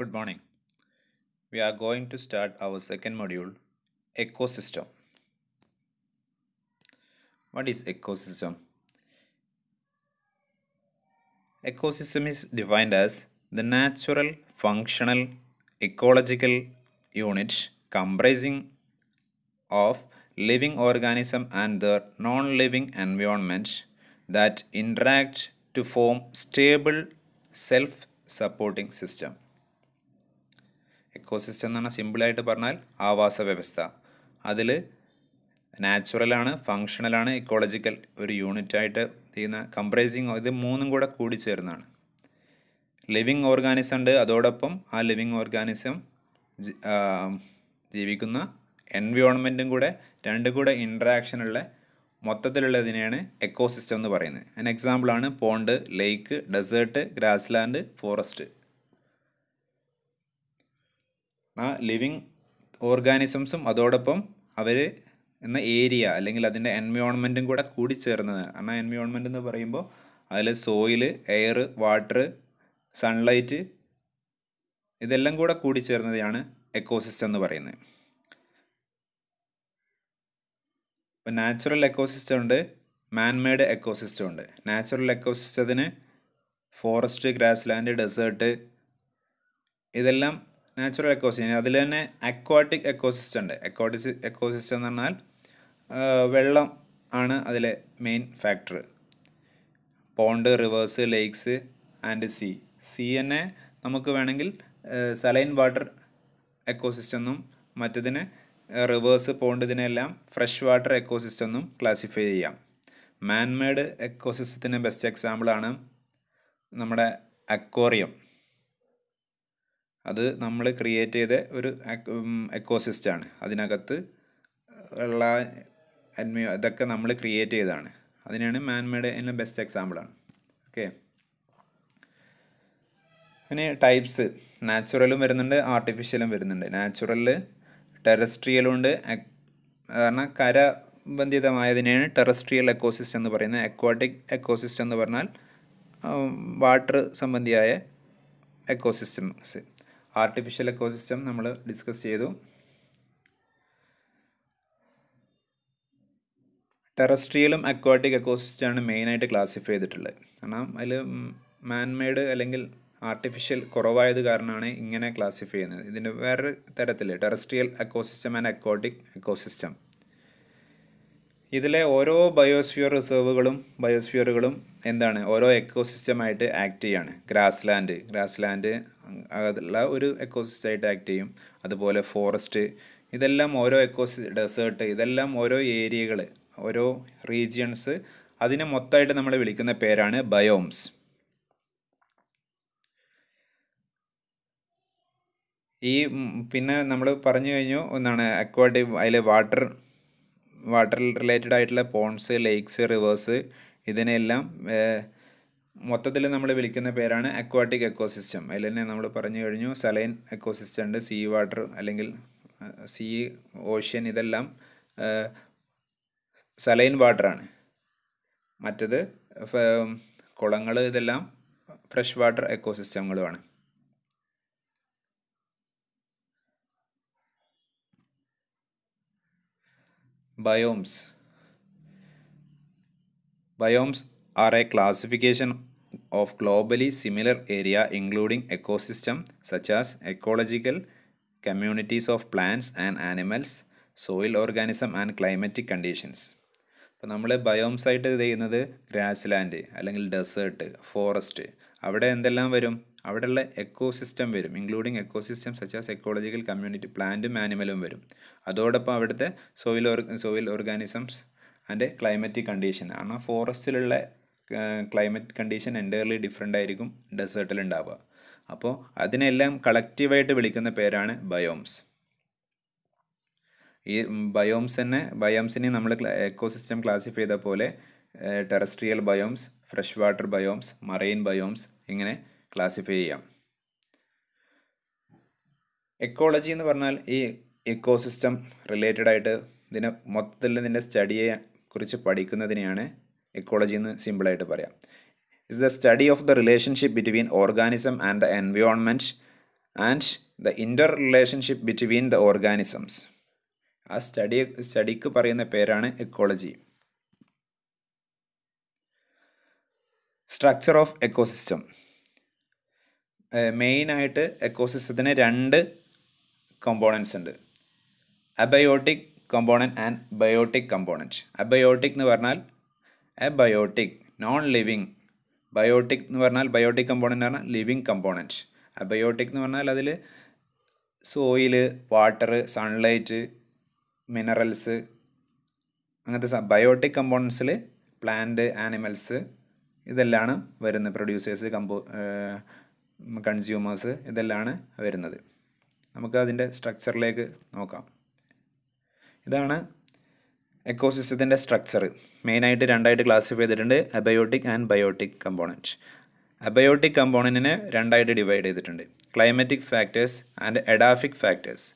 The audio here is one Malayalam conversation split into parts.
Good morning. We are going to start our second module, Ecosystem. What is ecosystem? Ecosystem is defined as the natural, functional, ecological unit comprising of living organism and their non-living environment that interact to form stable self-supporting system. Ecosystem എന്ന് പറഞ്ഞാൽ സിമ്പിളായിട്ട് പറഞ്ഞാൽ ആവാസ വ്യവസ്ഥ അതിൽ നാച്ചുറലാണ് ഫങ്ഷണലാണ് ഇക്കോളജിക്കൽ ഒരു യൂണിറ്റായിട്ട് ചെയ്യുന്ന കംപ്രൈസിങ് ഇത് മൂന്നും കൂടെ കൂടി ചേർന്നാണ് ലിവിങ് ഓർഗാനിസം ഉണ്ട് അതോടൊപ്പം ആ ലിവിങ് ഓർഗാനിസം ജീവിക്കുന്ന എൻവയോൺമെൻറ്റും കൂടെ രണ്ടും കൂടെ ഇൻട്രാക്ഷനുള്ള മൊത്തത്തിലുള്ളതിനെയാണ് എക്കോസിസ്റ്റം എന്ന് പറയുന്നത് അതിന് എക്സാമ്പിളാണ് pond lake desert grassland forest ആ ലിവിങ് ഓർഗാനിസംസും അതോടൊപ്പം അവർ എന്ന ഏരിയ അല്ലെങ്കിൽ അതിൻ്റെ എൻവയോൺമെൻറ്റും കൂടെ കൂടിച്ചേർന്നത് കാരണം എൻവയോൺമെൻറ്റ് എന്ന് പറയുമ്പോൾ അതിൽ സോയിൽ എയർ വാട്ടർ സൺലൈറ്റ് ഇതെല്ലാം കൂടെ കൂടിച്ചേർന്നതാണ് എക്കോസിസ്റ്റം എന്ന് പറയുന്നത് ഇപ്പം നാച്ചുറൽ എക്കോസിസ്റ്റം ഉണ്ട് മാൻമെയ്ഡ് എക്കോസിസ്റ്റം ഉണ്ട് നാച്ചുറൽ എക്കോസിസ്റ്റത്തിന് ഫോറസ്റ്റ് ഗ്രാസ് ലാൻഡ് ഡെസേർട്ട് ഇതെല്ലാം നാച്ചുറൽ എക്കോസിസ്റ്റം അതിൽ തന്നെ അക്വാട്ടിക് എക്കോസിസ്റ്റം ഉണ്ട് അക്വാട്ടിക് എക്കോസിസ്റ്റം എന്ന് പറഞ്ഞാൽ വെള്ളം ആണ് അതിലെ main factor pond rivers lakes and sea sea തന്നെ നമുക്ക് വേണമെങ്കിൽ സലൈൻ വാട്ടർ എക്കോസിസ്റ്റം എന്നും മറ്റതിന് റിവേഴ്സ് പോണ്ട് ഇതിനെല്ലാം ഫ്രഷ് വാട്ടർ എക്കോസിസ്റ്റം എന്നും ക്ലാസിഫൈ ചെയ്യാം മാൻമെയ്ഡ് എക്കോസിസ്റ്റത്തിൻ്റെ ബെസ്റ്റ് എക്സാമ്പിളാണ് നമ്മുടെ അക്വോറിയം അത് നമ്മൾ ക്രിയേറ്റ് ചെയ്ത ഒരു എക്കോസിസ്റ്റാണ് അതിനകത്ത് ഉള്ള അഡ്മി ഇതൊക്കെ നമ്മൾ ക്രിയേറ്റ് ചെയ്തതാണ് അതിനാണ് മാൻമേഡ് എല്ലാം ബെസ്റ്റ് എക്സാമ്പിളാണ് ഓക്കെ പിന്നെ ടൈപ്സ് നാച്ചുറലും വരുന്നുണ്ട് ആർട്ടിഫിഷ്യലും വരുന്നുണ്ട് നാച്ചുറലിൽ ടെറസ്ട്രിയലും ഉണ്ട് കാരണം കരബന്ധിതമായതിനെയാണ് ടെറസ്ട്രിയൽ എക്കോസിസ്റ്റം എന്ന് പറയുന്നത് അക്വാട്ടിക് എക്കോസിസ്റ്റം എന്ന് പറഞ്ഞാൽ വാട്ടർ സംബന്ധിയായ എക്കോസിസ്റ്റംസ് ആർട്ടിഫിഷ്യൽ എക്കോസിസ്റ്റം നമ്മൾ ഡിസ്കസ് ചെയ്തു ടെറസ്ട്രിയലും അക്വാട്ടിക് എക്കോസിസ്റ്റമാണ് മെയിനായിട്ട് ക്ലാസിഫൈ ചെയ്തിട്ടുള്ളത് കാരണം അതിൽ മാൻമെയ്ഡ് അല്ലെങ്കിൽ ആർട്ടിഫിഷ്യൽ കുറവായത് കാരണമാണ് ഇങ്ങനെ ക്ലാസിഫൈ ചെയ്യുന്നത് ഇതിൻ്റെ വേറൊരു തരത്തിൽ terrestrial ecosystem and aquatic ecosystem ഇതിലെ ഓരോ ബയോസ്ഫിയർ റിസർവുകളും ബയോസ്ഫിയറുകളും എന്താണ് ഓരോ എക്കോസിസ്റ്റമായിട്ട് ആക്ട് ചെയ്യാണ് ഗ്രാസ് ലാൻഡ് ഗ്രാസ് ലാൻഡ് അതുള്ള ഒരു എക്കോസിസ്റ്റമായിട്ട് ആക്ട് ചെയ്യും അതുപോലെ ഫോറസ്റ്റ് ഇതെല്ലാം ഓരോ എക്കോസി ഡെസേർട്ട് ഇതെല്ലാം ഓരോ ഏരിയകൾ ഓരോ റീജിയൻസ് അതിനെ മൊത്തമായിട്ട് നമ്മൾ വിളിക്കുന്ന പേരാണ് ബയോംസ് ഈ പിന്നെ നമ്മൾ പറഞ്ഞു കഴിഞ്ഞു ഒന്നാണ് അക്വാട്ടിക് അതിലെ വാട്ടർ വാട്ടർ റിലേറ്റഡ് ആയിട്ടുള്ള പോൺസ് ലേക്സ് റിവേഴ്സ് ഇതിനെല്ലാം മൊത്തത്തിൽ നമ്മൾ വിളിക്കുന്ന പേരാണ് അക്വാട്ടിക് എക്കോസിസ്റ്റം അതിൽ തന്നെ നമ്മൾ പറഞ്ഞു കഴിഞ്ഞു സലൈൻ എക്കോസിസ്റ്റം ഉണ്ട് സീ വാട്ടർ അല്ലെങ്കിൽ സീ ഓഷ്യൻ ഇതെല്ലാം സലൈൻ വാട്ടറാണ് മറ്റത് കുളങ്ങൾ ഇതെല്ലാം ഫ്രഷ് വാട്ടർ എക്കോസിസ്റ്റങ്ങളുമാണ് biomes biomes are a classification of globally similar area including ecosystem such as ecological communities of plants and animals soil organism and climatic conditions അപ്പോൾ നമ്മൾ ബയോംസ് ആയിട്ട് ചെയ്യുന്നത് ഗ്രാസ് ലാൻഡ് അല്ലെങ്കിൽ ഡെസേർട്ട് ഫോറസ്റ്റ് അവിടെ എന്തെല്ലാം വരും അവിടെയുള്ള എക്കോസിസ്റ്റം വരും including ecosystem such as ecological community പ്ലാന്റും ആനിമലും വരും അതോടൊപ്പം അവിടുത്തെ soil or soil organisms and climatic condition ആണ് ഫോറസ്റ്റിലുള്ള ക്ലൈമറ്റ് കണ്ടീഷൻ എൻറ്റയർലി ഡിഫറെൻ്റ് ആയിരിക്കും ഡെസേർട്ടിൽ ഉണ്ടാവുക അപ്പോൾ അതിനെല്ലാം കളക്റ്റീവായിട്ട് വിളിക്കുന്ന പേരാണ് ബയോംസ് ഈ ബയോംസിനെ ബയോംസിനെ നമ്മൾ എക്കോസിസ്റ്റം ക്ലാസിഫൈ ചെയ്ത പോലെ terrestrial biomes fresh water biomes marine biomes ഇങ്ങനെ ക്ലാസിഫൈ ചെയ്യാം എക്കോളജി എന്ന് പറഞ്ഞാൽ ഈ ഇക്കോസിസ്റ്റം റിലേറ്റഡ് ആയിട്ട് ഇതിനെ മൊത്തത്തിൽ ഇതിൻ്റെ സ്റ്റഡിയെ കുറിച്ച് പഠിക്കുന്നതിനെയാണ് എക്കോളജി എന്ന് സിമ്പിളായിട്ട് പറയാം it's the study of the relationship between organism and the environment and the interrelationship between the organisms ആ സ്റ്റഡി സ്റ്റഡിക്ക് പറയുന്ന പേരാണ് എക്കോളജി സ്ട്രക്ചർ ഓഫ് എക്കോസിസ്റ്റം മെയിനായിട്ട് എക്കോസിസത്തിന് രണ്ട് കമ്പോണൻസ് ഉണ്ട് abiotic component and biotic component abiotic എന്ന് പറഞ്ഞാൽ അബയോട്ടിക് നോൺ ലിവിങ് ബയോട്ടിക് എന്ന് പറഞ്ഞാൽ ബയോട്ടിക് കമ്പോണൻ്റ് പറഞ്ഞാൽ ലിവിങ് കമ്പോണൻറ്റ് അബയോട്ടിക് എന്ന് പറഞ്ഞാൽ അതിൽ സോയില് വാട്ടർ സൺലൈറ്റ് മിനറൽസ് അങ്ങനത്തെ ബയോട്ടിക് കമ്പോണൻസിൽ പ്ലാന്റ് ആനിമൽസ് ഇതെല്ലാമാണ് വരുന്നത് പ്രൊഡ്യൂസേഴ്സ് കമ്പോ കൺസ്യൂമേഴ്സ് ഇതെല്ലാമാണ് വരുന്നത് നമുക്ക് അതിൻ്റെ സ്ട്രക്ചറിലേക്ക് നോക്കാം ഇതാണ് എക്കോസിസ്റ്റത്തിൻ്റെ സ്ട്രക്ചർ മെയിനായിട്ട് രണ്ടായിട്ട് ക്ലാസിഫൈ ചെയ്തിട്ടുണ്ട് abiotic and biotic component abiotic കമ്പോണൻറ്റിനെ രണ്ടായിട്ട് ഡിവൈഡ് ചെയ്തിട്ടുണ്ട് climatic factors and edaphic factors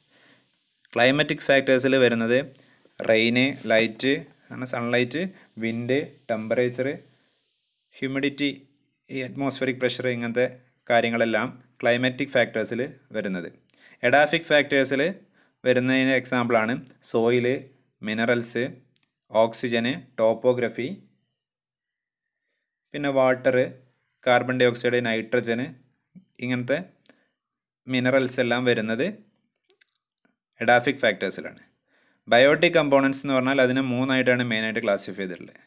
climatic ഫാക്ടേഴ്സിൽ വരുന്നത് റെയിന് ലൈറ്റ് അങ്ങനെ സൺലൈറ്റ് വിൻഡ് ടെമ്പറേച്ചർ ഹ്യൂമിഡിറ്റി ഈ അറ്റ്മോസ്ഫിയറിക് പ്രഷർ ഇങ്ങനത്തെ കാര്യങ്ങളെല്ലാം ക്ലൈമാറ്റിക് ഫാക്ടേഴ്സിൽ വരുന്നത് എഡാഫിക് ഫാക്ടേഴ്സിൽ വരുന്നതിന് എക്സാമ്പിളാണ് സോയില് മിനറൽസ് ഓക്സിജന് ടോപ്പോഗ്രഫി പിന്നെ water carbon dioxide nitrogen ഇങ്ങനത്തെ മിനറൽസ് എല്ലാം വരുന്നത് എഡാഫിക് ഫാക്ടേഴ്സിലാണ് ബയോട്ടിക് കമ്പോണൻസ് എന്ന് പറഞ്ഞാൽ അതിനെ മൂന്നായിട്ടാണ് മെയിനായിട്ട് ക്ലാസിഫൈ ചെയ്തിട്ടുള്ളത്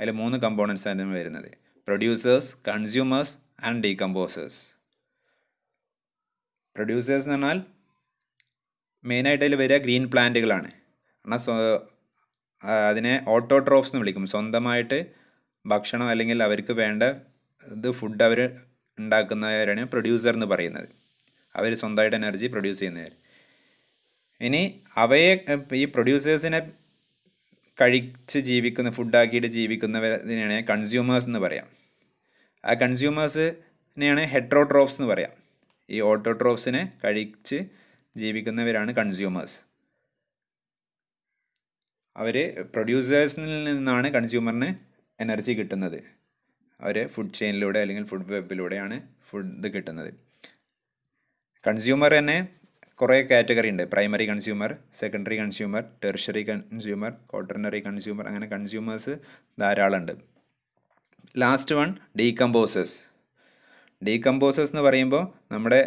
അതിൽ മൂന്ന് കമ്പോണൻസ് ആണ് വരുന്നത് producers consumers and decomposers producers എന്ന് പറഞ്ഞാൽ മെയിനായിട്ട് അതിൽ വരിക ഗ്രീൻ പ്ലാന്റുകളാണ് കാരണം സ്വ അതിനെ ഓട്ടോട്രോഫ്സ് എന്ന് വിളിക്കും സ്വന്തമായിട്ട് ഭക്ഷണം അല്ലെങ്കിൽ അവർക്ക് വേണ്ട ഇത് ഫുഡ് അവർ ഉണ്ടാക്കുന്നവരാണ് പ്രൊഡ്യൂസർ എന്ന് പറയുന്നത് അവർ സ്വന്തമായിട്ട് എനർജി പ്രൊഡ്യൂസ് ചെയ്യുന്നവർ ഇനി അവയെ ഈ പ്രൊഡ്യൂസേഴ്സിനെ കഴിച്ച് ജീവിക്കുന്ന ഫുഡാക്കിയിട്ട് ജീവിക്കുന്നവർ ഇതിനാണ് കൺസ്യൂമേഴ്സ് എന്ന് പറയാം ആ കൺസ്യൂമേഴ്സിനെയാണ് ഹെട്രോട്രോപ്സ് എന്ന് പറയാം ഈ ഓട്ടോട്രോപ്സിനെ കഴിച്ച് ജീവിക്കുന്നവരാണ് കൺസ്യൂമേഴ്സ് അവർ പ്രൊഡ്യൂസേഴ്സിൽ നിന്നാണ് കൺസ്യൂമറിന് എനർജി കിട്ടുന്നത് അവർ ഫുഡ് ചെയിനിലൂടെ അല്ലെങ്കിൽ ഫുഡ് വെബിലൂടെയാണ് ഫുഡ് ഇത് കിട്ടുന്നത് കൺസ്യൂമർ തന്നെ കുറേ കാറ്റഗറി ഉണ്ട് primary consumer secondary consumer tertiary consumer quaternary consumer അങ്ങനെ കൺസ്യൂമേഴ്സ് ധാരാളമുണ്ട് ലാസ്റ്റ് വൺ ഡീകമ്പോസസ് ഡീകമ്പോസസ് എന്ന് പറയുമ്പോൾ നമ്മുടെ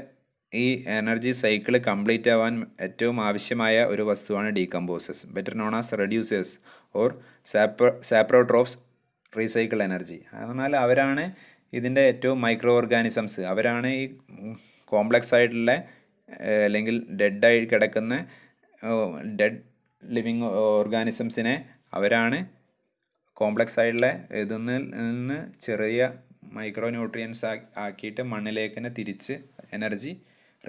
ഈ എനർജി സൈക്കിൾ കംപ്ലീറ്റ് ആവാൻ ഏറ്റവും ആവശ്യമായ ഒരു വസ്തുവാണ് decomposers better known as reducers or sapro saprotrophs recycle energy എന്നാൽ അവരാണ് ഇതിൻ്റെ ഏറ്റവും മൈക്രോ ഓർഗാനിസംസ് അവരാണ് ഈ കോംപ്ലക്സ് ആയിട്ടുള്ള അല്ലെങ്കിൽ ഡെഡായി കിടക്കുന്ന ഡെഡ് ലിവിങ് ഓർഗാനിസംസിനെ അവരാണ് കോംപ്ലക്സ് ആയിട്ടുള്ള ഇതിൽ നിന്ന് ചെറിയ മൈക്രോ ന്യൂട്രിയൻസ് ആക്കിയിട്ട് മണ്ണിലേക്ക് തന്നെ തിരിച്ച് എനർജി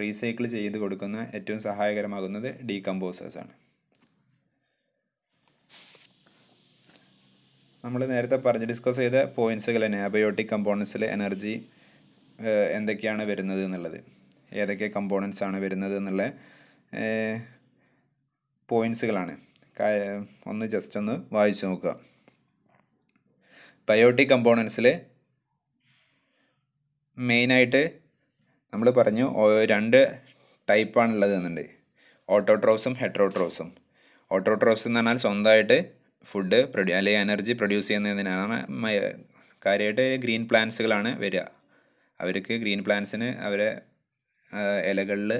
റീസൈക്കിൾ ചെയ്ത് കൊടുക്കുന്ന ഏറ്റവും സഹായകരമാകുന്നത് ഡീകമ്പോസേഴ്സാണ് നമ്മൾ നേരത്തെ പറഞ്ഞ് ഡിസ്കസ് ചെയ്ത പോയിൻസുകൾ തന്നെ അബയോട്ടിക് കമ്പോണൻസിലെ എനർജി എന്തൊക്കെയാണ് വരുന്നത് എന്നുള്ളത് ഏതൊക്കെ കമ്പോണൻസ് ആണ് വരുന്നത് എന്നുള്ള പോയിൻസുകളാണ് ഒന്ന് ജസ്റ്റ് ഒന്ന് വായിച്ചു നോക്കുക ബയോട്ടിക് കമ്പോണൻസിൽ മെയിനായിട്ട് നമ്മൾ പറഞ്ഞു രണ്ട് ടൈപ്പാണുള്ളത് എന്നുണ്ട് ഓട്ടോട്രോസും ഹെട്രോട്രോസും ഓട്ടോട്രോസ് എന്ന് പറഞ്ഞാൽ സ്വന്തമായിട്ട് ഫുഡ് പ്രൊഡ്യൂ അല്ലെങ്കിൽ എനർജി പ്രൊഡ്യൂസ് ചെയ്യുന്നതിനാണ് കാര്യമായിട്ട് ഗ്രീൻ പ്ലാന്റ്സുകളാണ് വരിക അവർക്ക് ഗ്രീൻ പ്ലാന്റ്സിന് അവരെ ഇലകളിൽ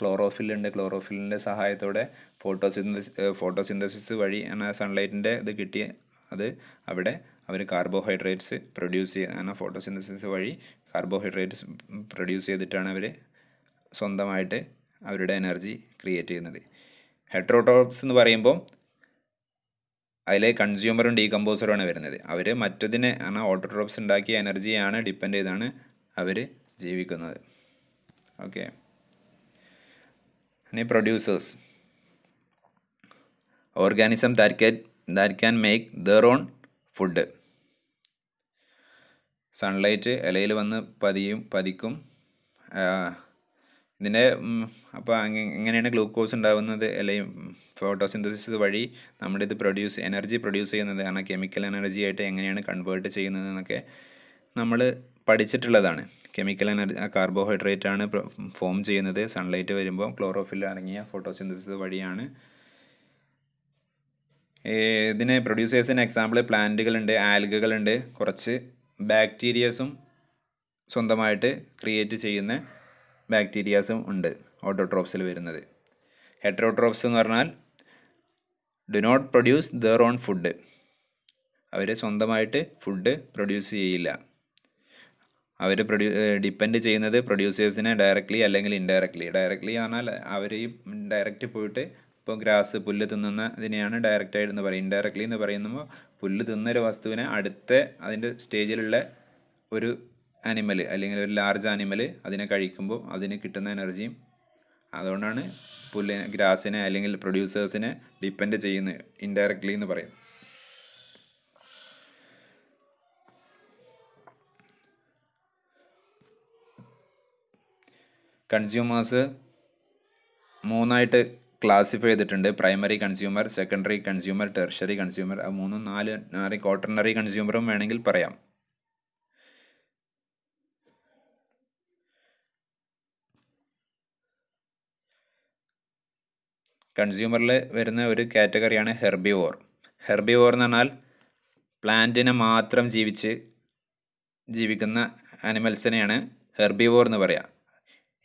ക്ലോറോഫില്ലുണ്ട് ക്ലോറോഫില്ലിൻ്റെ സഹായത്തോടെ ഫോട്ടോസിന്തസിസ് ഫോട്ടോസിന്തസിസ് വഴി സൺലൈറ്റിൻ്റെ ഇത് കിട്ടിയ അത് അവിടെ അവർ കാർബോഹൈഡ്രേറ്റ്സ് പ്രൊഡ്യൂസ് ചെയ്യുന്ന ഫോട്ടോസിന്തസിസ് വഴി കാർബോഹൈഡ്രേറ്റ്സ് പ്രൊഡ്യൂസ് ചെയ്തിട്ടാണ് അവർ സ്വന്തമായിട്ട് അവരുടെ എനർജി ക്രിയേറ്റ് ചെയ്യുന്നത് ഹെട്രോട്രോപ്സ് എന്ന് പറയുമ്പോൾ അതിലെ കൺസ്യൂമറും ഡീകമ്പോസറുമാണ് വരുന്നത് അവർ മറ്റതിനെ ആണ് ഓട്ടോട്രോപ്സ് ഉണ്ടാക്കിയ എനർജിയാണ് ഡിപ്പെൻഡ് ചെയ്താണ് അവർ ജീവിക്കുന്നത് ഓക്കെ ഇനി producers organism that can that can make their own food sunlight ഇലയിൽ വന്ന് പതിയും പതിക്കും ഇതിൻ്റെ അപ്പോൾ എങ്ങനെയാണ് ഗ്ലൂക്കോസ് ഉണ്ടാകുന്നത് ഇലയും ഫോട്ടോസിന്തസിസ് വഴി നമ്മുടെ ഇത് പ്രൊഡ്യൂസ് എനർജി പ്രൊഡ്യൂസ് ചെയ്യുന്നത് കാരണം കെമിക്കൽ എനർജി ആയിട്ട് എങ്ങനെയാണ് കൺവേർട്ട് ചെയ്യുന്നത് എന്നൊക്കെ നമ്മൾ പഠിച്ചിട്ടുള്ളതാണ് കെമിക്കൽ എനർജി കാർബോഹൈഡ്രേറ്റ് ആണ് ഫോം ചെയ്യുന്നത് സൺലൈറ്റ് വരുമ്പോൾ ക്ലോറോഫിൽ അടങ്ങിയ ഫോട്ടോസിന്തസിസ് വഴിയാണ് ഇതിനെ പ്രൊഡ്യൂസേഴ്സിന് എക്സാമ്പിൾ പ്ലാന്റുകളുണ്ട് ആൽഗകളുണ്ട് കുറച്ച് ബാക്ടീരിയസും സ്വന്തമായിട്ട് ക്രിയേറ്റ് ചെയ്യുന്ന ബാക്ടീരിയാസും ഉണ്ട് ഓട്ടോട്രോപ്സിൽ വരുന്നത് ഹെട്രോട്രോപ്സ് എന്ന് പറഞ്ഞാൽ do not produce their own food അവർ സ്വന്തമായിട്ട് ഫുഡ് പ്രൊഡ്യൂസ് ചെയ്യില്ല അവർ പ്രൊഡ്യൂ ഡിപ്പെൻഡ് ചെയ്യുന്നത് പ്രൊഡ്യൂസേഴ്സിനെ ഡയറക്റ്റ്ലി അല്ലെങ്കിൽ ഇൻഡയറക്റ്റ്ലി ഡയറക്റ്റ്ലി പറഞ്ഞാൽ അവർ ഈ ഡയറക്റ്റ് പോയിട്ട് ഇപ്പോൾ ഗ്രാസ് പുല്ല് തിന്നുന്ന ഇതിനെയാണ് ഡയറക്റ്റ് ആയിട്ട് എന്ന് പറയുക ഇൻഡയറക്റ്റ്ലി എന്ന് പറയുമ്പോൾ പുല്ല് തിന്നൊരു വസ്തുവിനെ അടുത്ത അതിൻ്റെ സ്റ്റേജിലുള്ള ഒരു അനിമൽ അല്ലെങ്കിൽ ഒരു ലാർജ് അനിമൽ അതിനെ കഴിക്കുമ്പോൾ അതിന് കിട്ടുന്ന എനർജിയും അതുകൊണ്ടാണ് പുല്ലിനെ ഗ്രാസിനെ അല്ലെങ്കിൽ പ്രൊഡ്യൂസേഴ്സിനെ ഡിപ്പെൻഡ് ചെയ്യുന്നത് ഇൻഡയറക്റ്റ്ലി എന്ന് പറയുന്നത് കൺസ്യൂമേഴ്സ് മൂന്നായിട്ട് ക്ലാസിഫൈ ചെയ്തിട്ടുണ്ട് primary consumer secondary consumer tertiary consumer ആ മൂന്നും നാല് നാല് കോട്ടണറി കൺസ്യൂമറും വേണമെങ്കിൽ പറയാം കൺസ്യൂമറിൽ വരുന്ന ഒരു കാറ്റഗറിയാണ് ഹെർബിവോർ ഹെർബിവോർ എന്ന് പറഞ്ഞാൽ പ്ലാന്റിനെ മാത്രം ജീവിച്ച് ജീവിക്കുന്ന അനിമൽസിനെയാണ് ഹെർബിവോർ എന്ന് പറയാം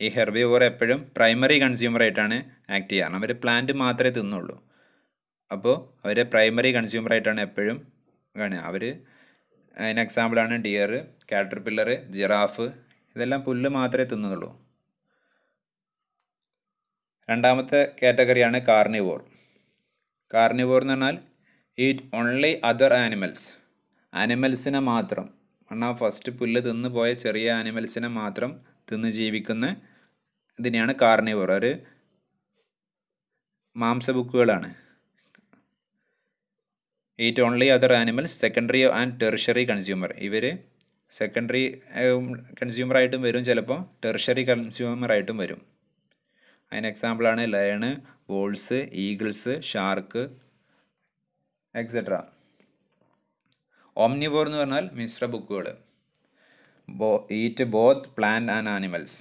ഈ ഹെർബിവോർ എപ്പോഴും പ്രൈമറി കൺസ്യൂമറായിട്ടാണ് ആക്ട് ചെയ്യുക കാരണം അവർ പ്ലാന്റ് മാത്രമേ തിന്നുള്ളൂ അപ്പോൾ അവർ പ്രൈമറി കൺസ്യൂമറായിട്ടാണ് എപ്പോഴും കാണുക അവർ അതിന് എക്സാമ്പിളാണ് ഡിയർ കാറ്റർപില്ലർ ജിറാഫ് ഇതെല്ലാം പുല്ല് മാത്രമേ തിന്നുള്ളൂ രണ്ടാമത്തെ കാറ്റഗറിയാണ് കാർണിവോർ കാർണിവോർ എന്ന് പറഞ്ഞാൽ ഈറ്റ് ഓൺലി അതർ ആനിമൽസ് ആനിമൽസിനെ മാത്രം എന്നാൽ ഫസ്റ്റ് പുല്ല് തിന്നു പോയ ചെറിയ ആനിമൽസിനെ മാത്രം തിന്ന് ജീവിക്കുന്ന ഇതിനെയാണ് കാർണിവർ ഒരു മാംസബുക്കുകളാണ് eat only other animals secondary and tertiary consumer ഇവർ സെക്കൻഡറി കൺസ്യൂമറായിട്ടും വരും ചിലപ്പോൾ ടെറിഷറി കൺസ്യൂമറായിട്ടും വരും അതിന് example lion wolves eagles shark etcetera omnivore എന്ന് പറഞ്ഞാൽ മിശ്ര ബുക്കുകൾ both eat both plant and animals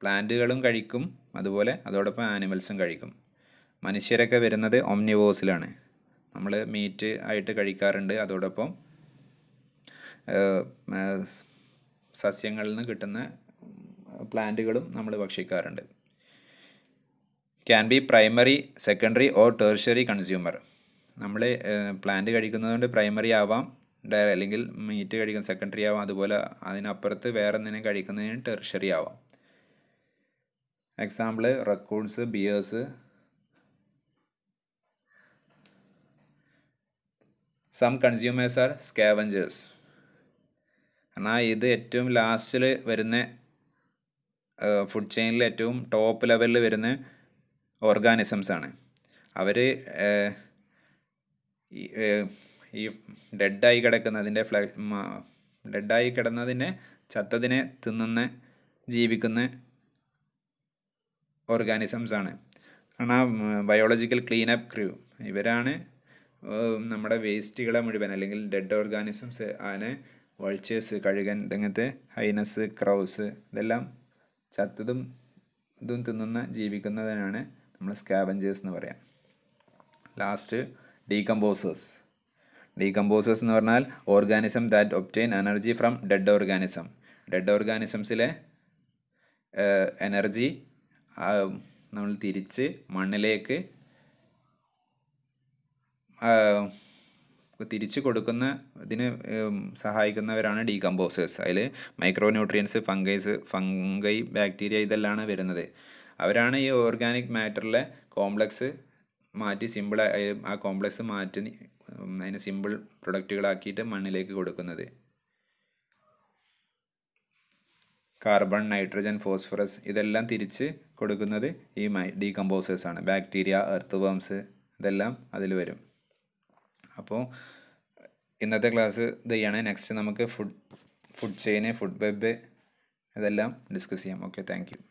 പ്ലാന്റുകളും കഴിക്കും അതുപോലെ അതോടൊപ്പം ആനിമൽസും കഴിക്കും മനുഷ്യരൊക്കെ വരുന്നത് ഒംനിവോസിലാണ് നമ്മൾ മീറ്റ് ആയിട്ട് കഴിക്കാറുണ്ട് അതോടൊപ്പം സസ്യങ്ങളിൽ നിന്ന് കിട്ടുന്ന പ്ലാന്റുകളും നമ്മൾ ഭക്ഷിക്കാറുണ്ട് can be primary secondary or tertiary consumer നമ്മൾ പ്ലാന്റ് കഴിക്കുന്നതുകൊണ്ട് പ്രൈമറി ആവാം ഡയറി അല്ലെങ്കിൽ മീറ്റ് കഴിക്കുന്ന സെക്കൻഡറി ആവാം അതുപോലെ അതിനപ്പുറത്ത് വേറെ എന്തെങ്കിലും കഴിക്കുന്നതിന് ടെറിഷറി ആവാം example records bears some consumers are scavengers എന്നാൽ ഇത് ഏറ്റവും ലാസ്റ്റിൽ വരുന്ന ഫുഡ് ചെയിനിൽ ഏറ്റവും ടോപ്പ് ലെവലിൽ വരുന്ന ഓർഗാനിസംസ് ആണ് അവർ ഈ ഡെഡായി കിടക്കുന്നതിൻ്റെ ഫ്ല ഡെഡായി കിടന്നതിനെ ചത്തതിനെ തിന്നുന്ന ജീവിക്കുന്ന ഓർഗാനിസംസ് ആണ് കാരണം ആ ബയോളജിക്കൽ ക്ലീനപ്പ് ക്രൂ ഇവരാണ് നമ്മുടെ വേസ്റ്റുകളെ മുഴുവൻ അല്ലെങ്കിൽ ഡെഡ് ഓർഗാനിസംസ് ആണ് വൾച്ചേഴ്സ് കഴുകൻ ഇതങ്ങനത്തെ ഹൈനസ് ക്രൗസ് ഇതെല്ലാം ചത്തതും ഇതും തിന്നുന്ന ജീവിക്കുന്നതിനാണ് നമ്മൾ സ്കാബഞ്ചേഴ്സ് എന്ന് പറയാം ലാസ്റ്റ് ഡീകമ്പോസേഴ്സ് ഡീകമ്പോസേഴ്സ് എന്ന് പറഞ്ഞാൽ organism that obtain energy from dead organism dead ഓർഗാനിസംസിലെ എനർജി നമ്മൾ തിരിച്ച് മണ്ണിലേക്ക് തിരിച്ചു കൊടുക്കുന്ന ഇതിന് സഹായിക്കുന്നവരാണ് ഡീകമ്പോസേഴ്സ് അതിൽ micro nutrients fungi fungi bacteria ഇതെല്ലാമാണ് വരുന്നത് അവരാണ് ഈ ഓർഗാനിക് മാറ്ററിലെ കോംപ്ലക്സ് മാറ്റി സിമ്പിൾ ആ കോംപ്ലക്സ് മാറ്റി അതിനെ സിമ്പിൾ പ്രൊഡക്റ്റുകളാക്കിയിട്ട് മണ്ണിലേക്ക് കൊടുക്കുന്നത് കാർബൺ നൈട്രജൻ ഫോസ്ഫറസ് ഇതെല്ലാം തിരിച്ച് കൊടുക്കുന്നത് ഈ മൈ ഡീകമ്പോസേഴ്സാണ് ബാക്ടീരിയ എർത്ത് വേംസ് ഇതെല്ലാം അതിൽ വരും അപ്പോൾ ഇന്നത്തെ ക്ലാസ് ഇതാണ് നെക്സ്റ്റ് നമുക്ക് food food chain food web ഇതെല്ലാം ഡിസ്കസ് ചെയ്യാം ഓക്കെ താങ്ക്